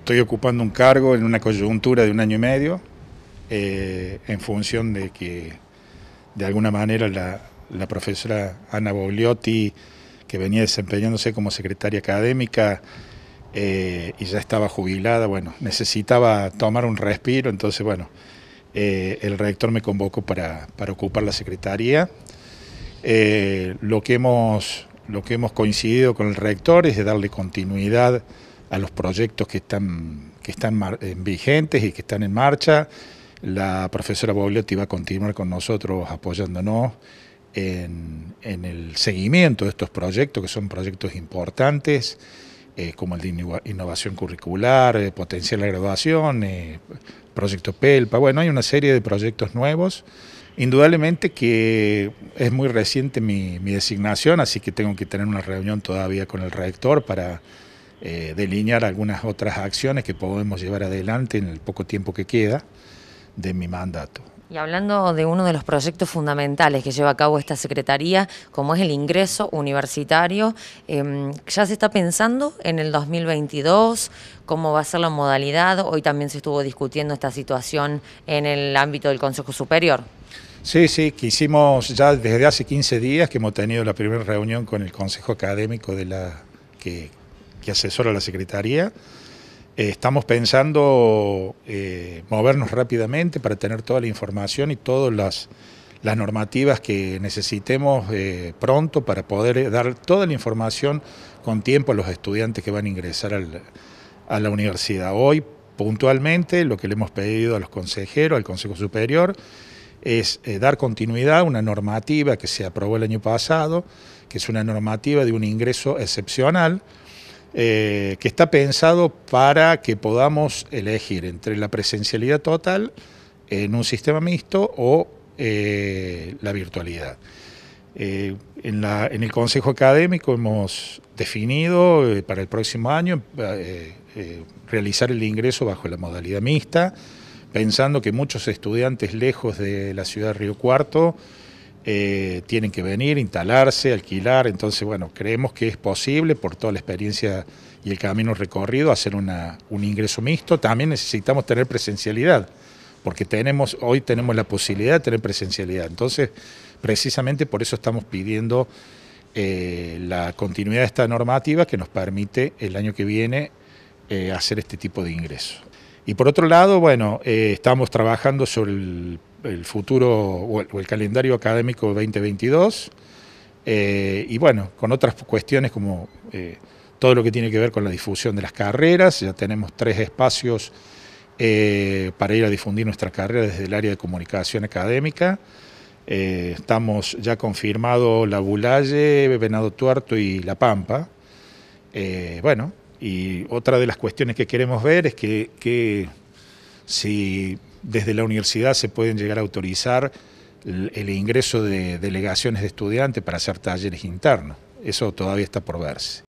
estoy ocupando un cargo en una coyuntura de un año y medio, eh, en función de que de alguna manera la, profesora Ana Bogliotti, que venía desempeñándose como secretaria académica eh, y ya estaba jubilada, bueno, necesitaba tomar un respiro, entonces bueno, eh, el rector me convocó para, ocupar la secretaría. lo, que hemos, lo que hemos coincidido con el rector es de darle continuidad a los proyectos que están, que están vigentes y que están en marcha. La profesora Bogliotti va a continuar con nosotros apoyándonos en, el seguimiento de estos proyectos, que son proyectos importantes, eh, como el de innovación curricular, eh, potencial de graduación, eh, proyecto PELPA. Bueno, hay una serie de proyectos nuevos. Indudablemente que es muy reciente mi, mi designación, así que tengo que tener una reunión todavía con el rector para eh, delinear algunas otras acciones que podemos llevar adelante en el poco tiempo que queda de mi mandato. Y hablando de uno de los proyectos fundamentales que lleva a cabo esta Secretaría, como es el ingreso universitario, em, ya se está pensando en el 2022, cómo va a ser la modalidad, hoy también se estuvo discutiendo esta situación en el ámbito del Consejo Superior. Sí, sí, que hicimos ya desde hace 15 días que hemos tenido la primera reunión con el Consejo Académico de la que que asesora la Secretaría. Eh, estamos pensando eh, movernos rápidamente para tener toda la información y todas las, normativas que necesitemos eh, pronto para poder dar toda la información con tiempo a los estudiantes que van a ingresar a la universidad. Hoy, puntualmente, lo que le hemos pedido a los consejeros, al Consejo Superior, es dar continuidad a una normativa que se aprobó el año pasado, que es una normativa de un ingreso excepcional, eh, que está pensado para que podamos elegir entre la presencialidad total en un sistema mixto o eh, la virtualidad. Eh, en, el Consejo Académico hemos definido para el próximo año realizar el ingreso bajo la modalidad mixta, pensando que muchos estudiantes lejos de la ciudad de Río Cuarto eh, tienen que venir, instalarse, alquilar, entonces bueno, creemos que es posible por toda la experiencia y el camino recorrido hacer un ingreso mixto, también necesitamos tener presencialidad, porque tenemos, hoy tenemos la posibilidad de tener presencialidad, entonces precisamente por eso estamos pidiendo eh, la continuidad de esta normativa que nos permite el año que viene eh, hacer este tipo de ingresos. Y por otro lado, bueno, estamos trabajando sobre el el futuro o el, calendario académico 2022. Eh, y bueno, con otras cuestiones como eh, todo lo que tiene que ver con la difusión de las carreras, ya tenemos tres espacios eh, para ir a difundir nuestra carrera desde el área de comunicación académica. estamos ya confirmado La Bulalle, Venado Tuerto y La Pampa. bueno, y otra de las cuestiones que queremos ver es que si desde la universidad se pueden llegar a autorizar el, el ingreso de delegaciones de estudiantes para hacer talleres internos. Eso todavía está por verse.